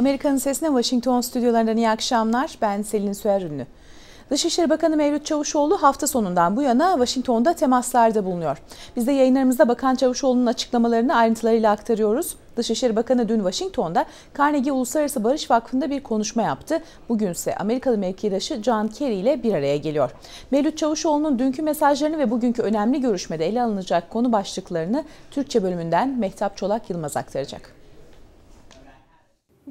Amerika'nın sesine Washington stüdyolarından iyi akşamlar. Ben Selin Süer ünlü. Dışişleri Bakanı Mevlüt Çavuşoğlu hafta sonundan bu yana Washington'da temaslarda bulunuyor. Biz de yayınlarımızda Bakan Çavuşoğlu'nun açıklamalarını ayrıntılarıyla aktarıyoruz. Dışişleri Bakanı dün Washington'da Carnegie Uluslararası Barış Vakfı'nda bir konuşma yaptı. Bugünse Amerikalı mevkidaşı John Kerry ile bir araya geliyor. Mevlüt Çavuşoğlu'nun dünkü mesajlarını ve bugünkü önemli görüşmede ele alınacak konu başlıklarını Türkçe bölümünden Mehtap Çolak Yılmaz aktaracak.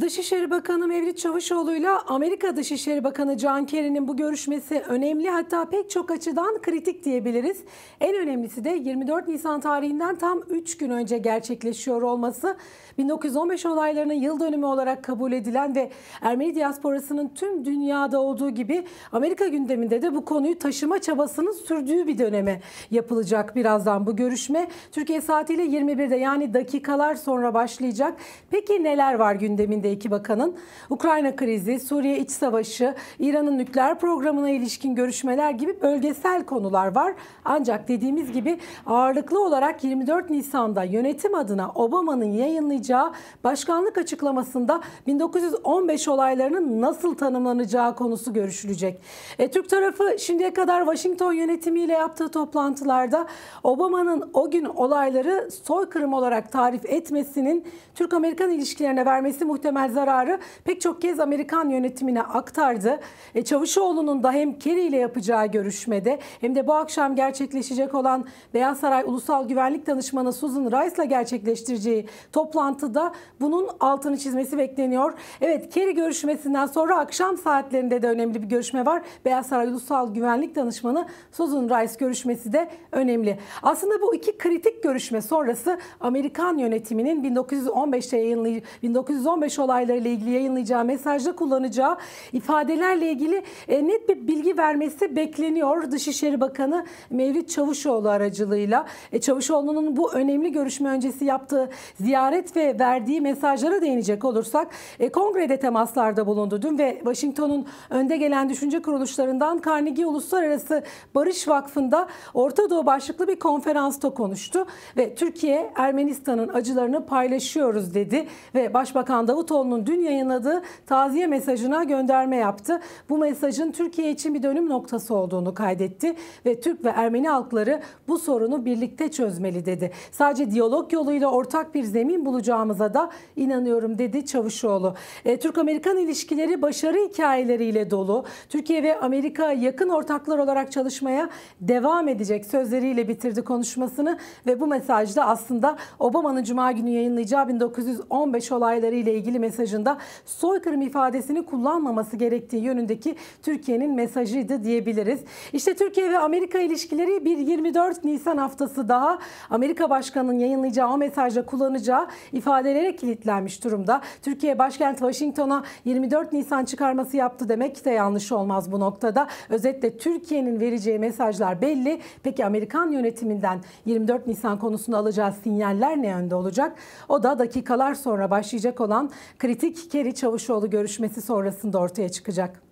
Dışişleri Bakanı Mevlüt Çavuşoğlu ile Amerika Dışişleri Bakanı John Kerry'nin bu görüşmesi önemli hatta pek çok açıdan kritik diyebiliriz. En önemlisi de 24 Nisan tarihinden tam 3 gün önce gerçekleşiyor olması. 1915 olaylarının yıl dönümü olarak kabul edilen ve Ermeni diasporasının tüm dünyada olduğu gibi Amerika gündeminde de bu konuyu taşıma çabasının sürdüğü bir döneme yapılacak birazdan bu görüşme. Türkiye saatiyle 21'de yani dakikalar sonra başlayacak. Peki neler var gündeminde? ifade iki bakanın. Ukrayna krizi, Suriye iç savaşı, İran'ın nükleer programına ilişkin görüşmeler gibi bölgesel konular var. Ancak dediğimiz gibi ağırlıklı olarak 24 Nisan'da yönetim adına Obama'nın yayınlayacağı başkanlık açıklamasında 1915 olaylarının nasıl tanımlanacağı konusu görüşülecek. E, Türk tarafı şimdiye kadar Washington yönetimiyle yaptığı toplantılarda Obama'nın o gün olayları soykırım olarak tarif etmesinin Türk-Amerikan ilişkilerine vermesi muhtemel temel zararı pek çok kez Amerikan yönetimine aktardı. E, Çavuşoğlu'nun da hem Kerry ile yapacağı görüşmede hem de bu akşam gerçekleşecek olan Beyaz Saray Ulusal Güvenlik Danışmanı Susan Rice ile gerçekleştireceği toplantıda bunun altını çizmesi bekleniyor. Evet Kerry görüşmesinden sonra akşam saatlerinde de önemli bir görüşme var. Beyaz Saray Ulusal Güvenlik Danışmanı Susan Rice görüşmesi de önemli. Aslında bu iki kritik görüşme sonrası Amerikan yönetiminin 1915'te yayınlayacağı 1915 Beşiktaş olaylarıyla ilgili yayınlayacağı mesajda kullanacağı ifadelerle ilgili e, net bir bilgi vermesi bekleniyor Dışişleri Bakanı Mevlüt Çavuşoğlu aracılığıyla. E, Çavuşoğlu'nun bu önemli görüşme öncesi yaptığı ziyaret ve verdiği mesajlara değinecek olursak e, kongrede temaslarda bulundu dün ve Washington'un önde gelen düşünce kuruluşlarından Carnegie Uluslararası Barış Vakfı'nda Orta Doğu başlıklı bir konferansta konuştu ve Türkiye Ermenistan'ın acılarını paylaşıyoruz dedi ve Başbakan Davut Davutoğlu'nun dün yayınladığı taziye mesajına gönderme yaptı. Bu mesajın Türkiye için bir dönüm noktası olduğunu kaydetti ve Türk ve Ermeni halkları bu sorunu birlikte çözmeli dedi. Sadece diyalog yoluyla ortak bir zemin bulacağımıza da inanıyorum dedi Çavuşoğlu. E, Türk-Amerikan ilişkileri başarı hikayeleriyle dolu. Türkiye ve Amerika yakın ortaklar olarak çalışmaya devam edecek sözleriyle bitirdi konuşmasını ve bu mesajda aslında Obama'nın Cuma günü yayınlayacağı 1915 olayları ile ilgili ilgili mesajında soykırım ifadesini kullanmaması gerektiği yönündeki Türkiye'nin mesajıydı diyebiliriz. İşte Türkiye ve Amerika ilişkileri bir 24 Nisan haftası daha Amerika Başkanı'nın yayınlayacağı o mesajla kullanacağı ifadelere kilitlenmiş durumda. Türkiye başkent Washington'a 24 Nisan çıkarması yaptı demek de yanlış olmaz bu noktada. Özetle Türkiye'nin vereceği mesajlar belli. Peki Amerikan yönetiminden 24 Nisan konusunda alacağı sinyaller ne yönde olacak? O da dakikalar sonra başlayacak olan kritik Keri Çavuşoğlu görüşmesi sonrasında ortaya çıkacak.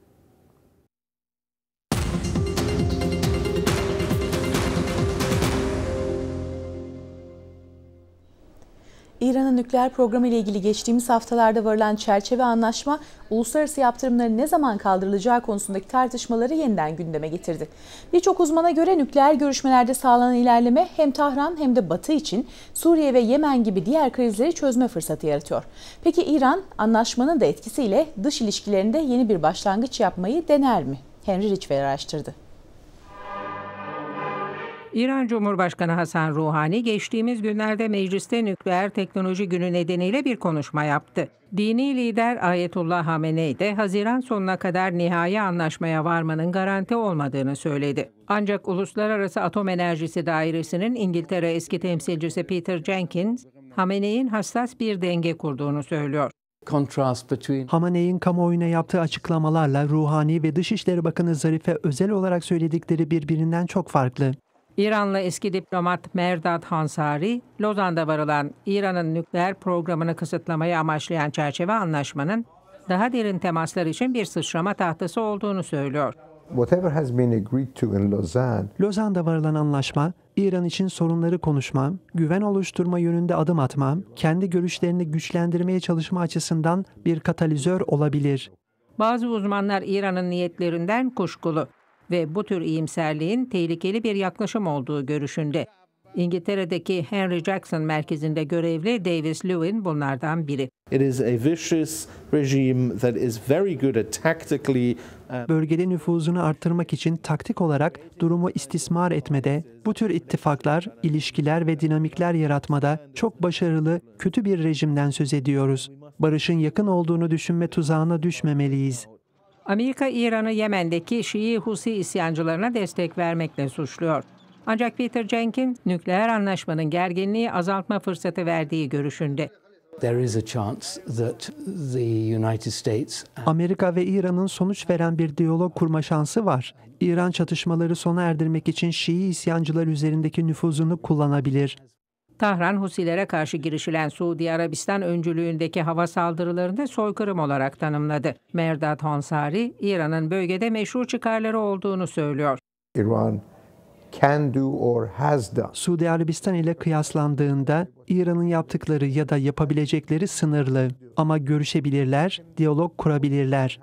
İran'ın nükleer programı ile ilgili geçtiğimiz haftalarda varılan çerçeve anlaşma, uluslararası yaptırımların ne zaman kaldırılacağı konusundaki tartışmaları yeniden gündeme getirdi. Birçok uzmana göre nükleer görüşmelerde sağlanan ilerleme hem Tahran hem de Batı için Suriye ve Yemen gibi diğer krizleri çözme fırsatı yaratıyor. Peki İran, anlaşmanın da etkisiyle dış ilişkilerinde yeni bir başlangıç yapmayı dener mi? Henry Rich araştırdı. İran Cumhurbaşkanı Hasan Ruhani geçtiğimiz günlerde mecliste nükleer teknoloji günü nedeniyle bir konuşma yaptı. Dini lider Ayetullah Hamenei de Haziran sonuna kadar nihai anlaşmaya varmanın garanti olmadığını söyledi. Ancak Uluslararası Atom Enerjisi Dairesi'nin İngiltere eski temsilcisi Peter Jenkins, Hamenei'nin hassas bir denge kurduğunu söylüyor. Hamaney'in kamuoyuna yaptığı açıklamalarla Ruhani ve Dışişleri Bakanı Zarife özel olarak söyledikleri birbirinden çok farklı. İranlı eski diplomat Merdad Hansari, Lozan'da varılan İran'ın nükleer programını kısıtlamayı amaçlayan çerçeve anlaşmanın daha derin temaslar için bir sıçrama tahtası olduğunu söylüyor. Lozan'da varılan anlaşma, İran için sorunları konuşmam, güven oluşturma yönünde adım atmam, kendi görüşlerini güçlendirmeye çalışma açısından bir katalizör olabilir. Bazı uzmanlar İran'ın niyetlerinden kuşkulu ve bu tür iyimserliğin tehlikeli bir yaklaşım olduğu görüşünde. İngiltere'deki Henry Jackson merkezinde görevli Davis Lewin bunlardan biri. Uh, Bölgede nüfuzunu arttırmak için taktik olarak durumu istismar etmede, bu tür ittifaklar, ilişkiler ve dinamikler yaratmada çok başarılı, kötü bir rejimden söz ediyoruz. Barışın yakın olduğunu düşünme tuzağına düşmemeliyiz. Amerika İran'ı Yemen'deki Şii Husi isyancılarına destek vermekle suçluyor. Ancak Peter Jenkins, nükleer anlaşmanın gerginliği azaltma fırsatı verdiği görüşünde. Amerika ve İran'ın sonuç veren bir diyalog kurma şansı var. İran çatışmaları sona erdirmek için Şii isyancılar üzerindeki nüfuzunu kullanabilir. Tahran Husilere karşı girişilen Suudi Arabistan öncülüğündeki hava saldırılarında soykırım olarak tanımladı. Merdat Hansari, İran'ın bölgede meşru çıkarları olduğunu söylüyor. İran can do or has done. Suudi Arabistan ile kıyaslandığında İran'ın yaptıkları ya da yapabilecekleri sınırlı ama görüşebilirler, diyalog kurabilirler.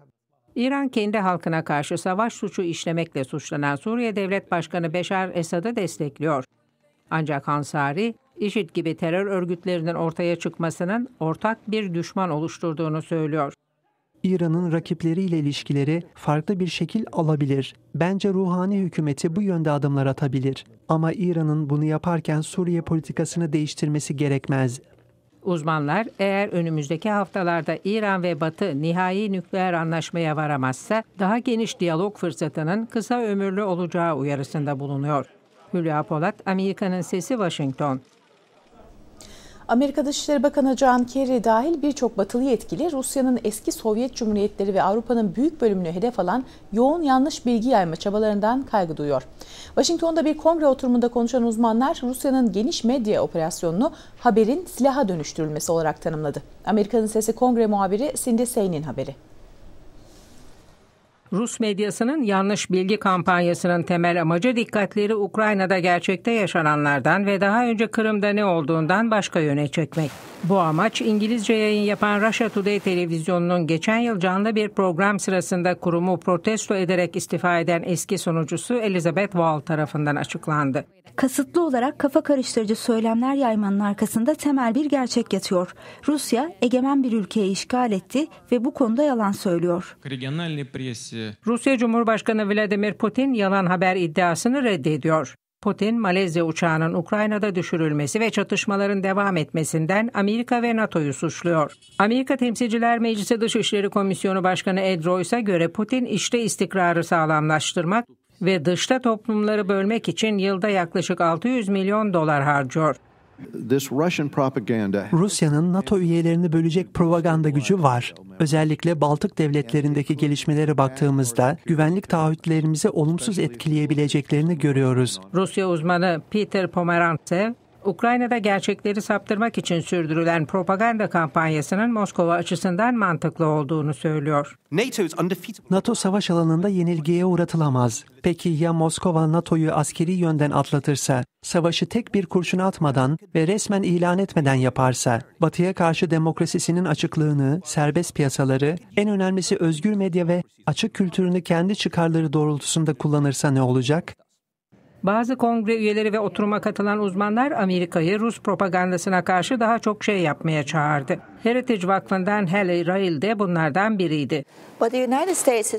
İran kendi halkına karşı savaş suçu işlemekle suçlanan Suriye Devlet Başkanı Beşar Esad'ı destekliyor. Ancak Hansari, IŞİD gibi terör örgütlerinin ortaya çıkmasının ortak bir düşman oluşturduğunu söylüyor. İran'ın rakipleriyle ilişkileri farklı bir şekil alabilir. Bence ruhani hükümeti bu yönde adımlar atabilir. Ama İran'ın bunu yaparken Suriye politikasını değiştirmesi gerekmez. Uzmanlar eğer önümüzdeki haftalarda İran ve Batı nihai nükleer anlaşmaya varamazsa daha geniş diyalog fırsatının kısa ömürlü olacağı uyarısında bulunuyor. Hülya Polat, Amerika'nın Sesi Washington. Amerika Dışişleri Bakanı John Kerry dahil birçok batılı yetkili Rusya'nın eski Sovyet Cumhuriyetleri ve Avrupa'nın büyük bölümünü hedef alan yoğun yanlış bilgi yayma çabalarından kaygı duyuyor. Washington'da bir kongre oturumunda konuşan uzmanlar Rusya'nın geniş medya operasyonunu haberin silaha dönüştürülmesi olarak tanımladı. Amerika'nın Sesi Kongre muhabiri Cindy Sey'nin haberi. Rus medyasının yanlış bilgi kampanyasının temel amacı dikkatleri Ukrayna'da gerçekte yaşananlardan ve daha önce Kırım'da ne olduğundan başka yöne çekmek. Bu amaç İngilizce yayın yapan Russia Today televizyonunun geçen yıl canlı bir program sırasında kurumu protesto ederek istifa eden eski sunucusu Elizabeth Wall tarafından açıklandı. Kasıtlı olarak kafa karıştırıcı söylemler yaymanın arkasında temel bir gerçek yatıyor. Rusya egemen bir ülkeyi işgal etti ve bu konuda yalan söylüyor. Rusya Cumhurbaşkanı Vladimir Putin yalan haber iddiasını reddediyor. Putin, Malezya uçağının Ukrayna'da düşürülmesi ve çatışmaların devam etmesinden Amerika ve NATO'yu suçluyor. Amerika Temsilciler Meclisi Dışişleri Komisyonu Başkanı Ed Royce'a göre Putin işte istikrarı sağlamlaştırmak ve dışta toplumları bölmek için yılda yaklaşık 600 milyon dolar harcıyor. Rusya'nın NATO üyelerini bölecek propaganda gücü var. Özellikle Baltık devletlerindeki gelişmelere baktığımızda güvenlik taahhütlerimizi olumsuz etkileyebileceklerini görüyoruz. Rusya uzmanı Peter Pomerantsev, Ukrayna'da gerçekleri saptırmak için sürdürülen propaganda kampanyasının Moskova açısından mantıklı olduğunu söylüyor. NATO savaş alanında yenilgiye uğratılamaz. Peki ya Moskova NATO'yu askeri yönden atlatırsa, savaşı tek bir kurşuna atmadan ve resmen ilan etmeden yaparsa, Batı'ya karşı demokrasisinin açıklığını, serbest piyasaları, en önemlisi özgür medya ve açık kültürünü kendi çıkarları doğrultusunda kullanırsa ne olacak? Bazı kongre üyeleri ve oturuma katılan uzmanlar Amerika'yı Rus propagandasına karşı daha çok şey yapmaya çağırdı. Heritage Vakfı'ndan Haley Rail de bunlardan biriydi.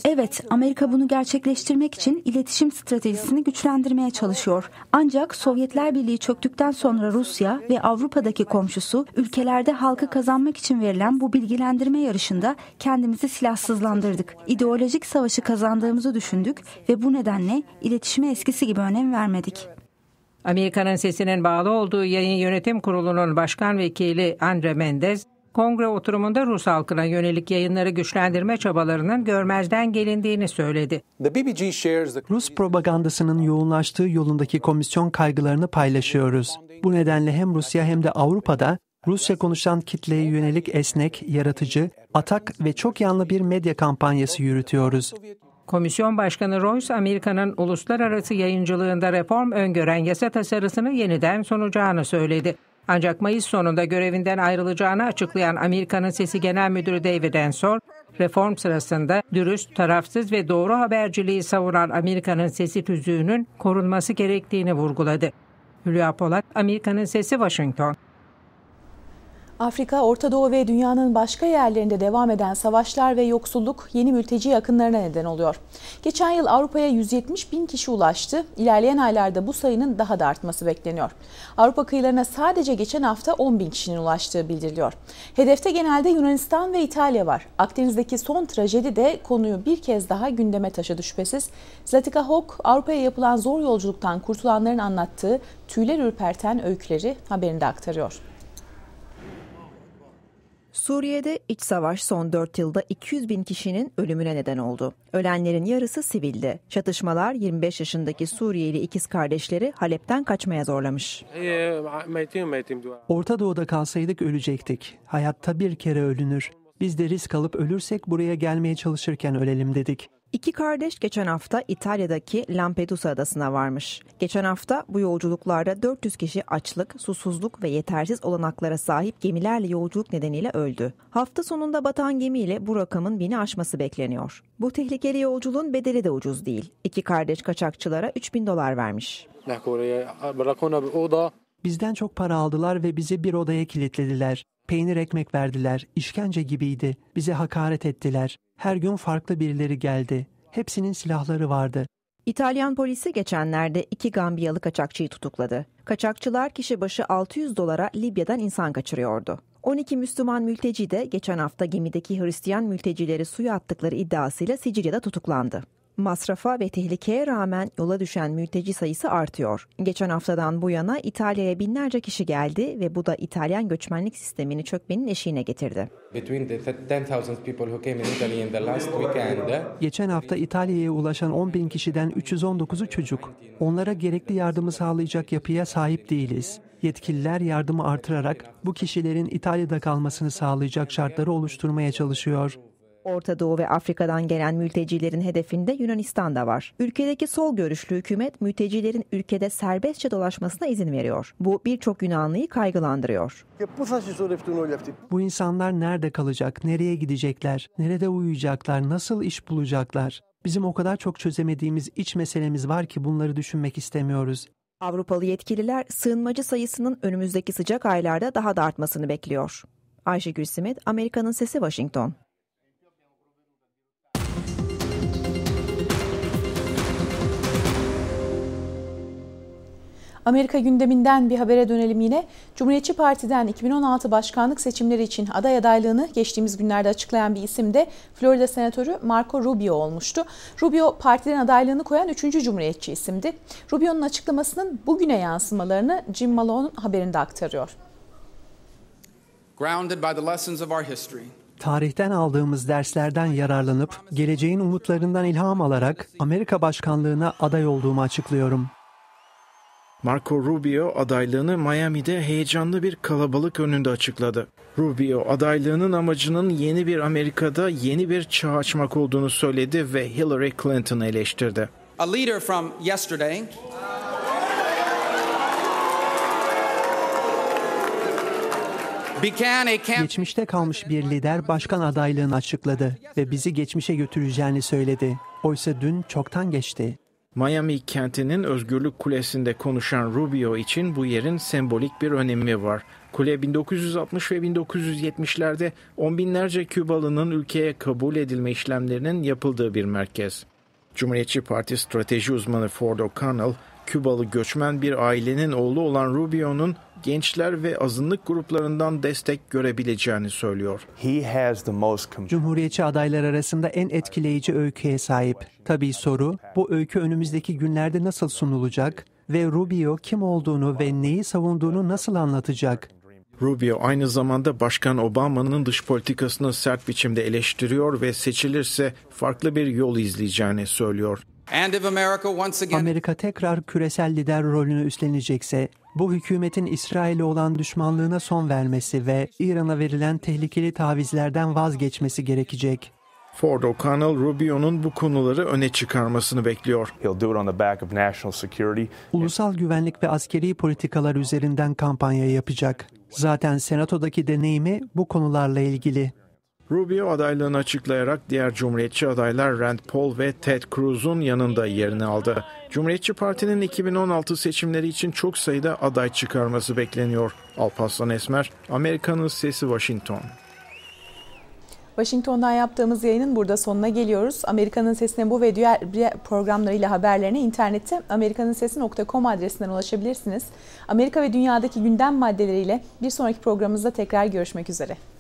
Evet, Amerika bunu gerçekleştirmek için iletişim stratejisini güçlendirmeye çalışıyor. Ancak Sovyetler Birliği çöktükten sonra Rusya ve Avrupa'daki komşusu ülkelerde halkı kazanmak için verilen bu bilgilendirme yarışında kendimizi silahsızlandırdık. İdeolojik savaşı kazandığımızı düşündük ve bu nedenle iletişime eskisi gibi önem vermedik. Amerika'nın sesinin bağlı olduğu yayın yönetim kurulunun başkan vekili Andre Mendez, kongre oturumunda Rus halkına yönelik yayınları güçlendirme çabalarının görmezden gelindiğini söyledi. Rus propagandasının yoğunlaştığı yolundaki komisyon kaygılarını paylaşıyoruz. Bu nedenle hem Rusya hem de Avrupa'da Rusya konuşan kitleye yönelik esnek, yaratıcı, atak ve çok yanlı bir medya kampanyası yürütüyoruz. Komisyon Başkanı Royce, Amerika'nın uluslararası yayıncılığında reform öngören yasa tasarısını yeniden sunacağını söyledi. Ancak Mayıs sonunda görevinden ayrılacağını açıklayan Amerika'nın Sesi Genel Müdürü David Ensor, reform sırasında dürüst, tarafsız ve doğru haberciliği savunan Amerika'nın Sesi tüzüğünün korunması gerektiğini vurguladı. Hülya Polat, Amerika'nın Sesi Washington. Afrika, Orta Doğu ve dünyanın başka yerlerinde devam eden savaşlar ve yoksulluk yeni mülteci akınlarına neden oluyor. Geçen yıl Avrupa'ya 170 bin kişi ulaştı. İlerleyen aylarda bu sayının daha da artması bekleniyor. Avrupa kıyılarına sadece geçen hafta 10 bin kişinin ulaştığı bildiriliyor. Hedefte genelde Yunanistan ve İtalya var. Akdeniz'deki son trajedi de konuyu bir kez daha gündeme taşıdı şüphesiz. Zlatika Hok, Avrupa'ya yapılan zor yolculuktan kurtulanların anlattığı tüyler ürperten öyküleri haberinde aktarıyor. Suriye'de iç savaş son 4 yılda 200 bin kişinin ölümüne neden oldu. Ölenlerin yarısı sivildi. Çatışmalar 25 yaşındaki Suriyeli ikiz kardeşleri Halep'ten kaçmaya zorlamış. Orta Doğu'da kalsaydık ölecektik. Hayatta bir kere ölünür. Biz de risk alıp ölürsek buraya gelmeye çalışırken ölelim dedik. İki kardeş geçen hafta İtalya'daki Lampedusa adasına varmış. Geçen hafta bu yolculuklarda 400 kişi açlık, susuzluk ve yetersiz olanaklara sahip gemilerle yolculuk nedeniyle öldü. Hafta sonunda batan gemiyle bu rakamın bini aşması bekleniyor. Bu tehlikeli yolculuğun bedeli de ucuz değil. İki kardeş kaçakçılara 3000 dolar vermiş. Bizden çok para aldılar ve bizi bir odaya kilitlediler. Peynir ekmek verdiler, işkence gibiydi. Bize hakaret ettiler. Her gün farklı birileri geldi. Hepsinin silahları vardı. İtalyan polisi geçenlerde iki Gambiyalı kaçakçıyı tutukladı. Kaçakçılar kişi başı 600 dolara Libya'dan insan kaçırıyordu. 12 Müslüman mülteci de geçen hafta gemideki Hristiyan mültecileri suya attıkları iddiasıyla Sicilya'da tutuklandı. Masrafa ve tehlikeye rağmen yola düşen mülteci sayısı artıyor. Geçen haftadan bu yana İtalya'ya binlerce kişi geldi ve bu da İtalyan göçmenlik sistemini çökmenin eşiğine getirdi. Uh, Geçen hafta İtalya'ya ulaşan 10 bin kişiden 319'u çocuk. Onlara gerekli yardımı sağlayacak yapıya sahip değiliz. Yetkililer yardımı artırarak bu kişilerin İtalya'da kalmasını sağlayacak şartları oluşturmaya çalışıyor. Orta Doğu ve Afrika'dan gelen mültecilerin hedefinde Yunanistan da var. Ülkedeki sol görüşlü hükümet mültecilerin ülkede serbestçe dolaşmasına izin veriyor. Bu birçok Yunanlıyı kaygılandırıyor. Bu insanlar nerede kalacak, nereye gidecekler, nerede uyuyacaklar, nasıl iş bulacaklar? Bizim o kadar çok çözemediğimiz iç meselemiz var ki bunları düşünmek istemiyoruz. Avrupalı yetkililer sığınmacı sayısının önümüzdeki sıcak aylarda daha da artmasını bekliyor. Ayşegül Simit, Amerika'nın Sesi Washington. Amerika gündeminden bir habere dönelim yine. Cumhuriyetçi Parti'den 2016 başkanlık seçimleri için aday adaylığını geçtiğimiz günlerde açıklayan bir isim de Florida Senatörü Marco Rubio olmuştu. Rubio partiden adaylığını koyan 3. Cumhuriyetçi isimdi. Rubio'nun açıklamasının bugüne yansımalarını Jim Malone haberinde aktarıyor. Grounded by the lessons of our history, tarihten aldığımız derslerden yararlanıp geleceğin umutlarından ilham alarak Amerika başkanlığına aday olduğumu açıklıyorum. Marco Rubio adaylığını Miami'de heyecanlı bir kalabalık önünde açıkladı. Rubio adaylığının amacının yeni bir Amerika'da yeni bir çağ açmak olduğunu söyledi ve Hillary Clinton'ı eleştirdi. A leader from yesterday Geçmişte kalmış bir lider başkan adaylığını açıkladı ve bizi geçmişe götüreceğini söyledi. Oysa dün çoktan geçti. Miami kentinin Özgürlük Kulesi'nde konuşan Rubio için bu yerin sembolik bir önemi var. Kule 1960 ve 1970'lerde on binlerce Kübalı'nın ülkeye kabul edilme işlemlerinin yapıldığı bir merkez. Cumhuriyetçi Parti strateji uzmanı Ford O'Connell, Kübalı göçmen bir ailenin oğlu olan Rubio'nun gençler ve azınlık gruplarından destek görebileceğini söylüyor. Cumhuriyetçi adaylar arasında en etkileyici öyküye sahip. Tabii soru, bu öykü önümüzdeki günlerde nasıl sunulacak ve Rubio kim olduğunu ve neyi savunduğunu nasıl anlatacak? Rubio aynı zamanda Başkan Obama'nın dış politikasını sert biçimde eleştiriyor ve seçilirse farklı bir yol izleyeceğini söylüyor. Amerika tekrar küresel lider rolünü üstlenecekse, bu hükümetin İsrail'e olan düşmanlığına son vermesi ve İran'a verilen tehlikeli tavizlerden vazgeçmesi gerekecek. Ford O'Connell Rubio'nun bu konuları öne çıkarmasını bekliyor. Ulusal güvenlik ve askeri politikalar üzerinden kampanya yapacak. Zaten Senato'daki deneyimi bu konularla ilgili. Rubio adaylığını açıklayarak diğer Cumhuriyetçi adaylar Rand Paul ve Ted Cruz'un yanında yerini aldı. Cumhuriyetçi Parti'nin 2016 seçimleri için çok sayıda aday çıkarması bekleniyor. Alpaslan Esmer, Amerika'nın Sesi Washington. Washington'dan yaptığımız yayının burada sonuna geliyoruz. Amerika'nın Sesi'ne bu ve diğer programlarıyla haberlerine internette amerikaninsesi.com adresinden ulaşabilirsiniz. Amerika ve dünyadaki gündem maddeleriyle bir sonraki programımızda tekrar görüşmek üzere.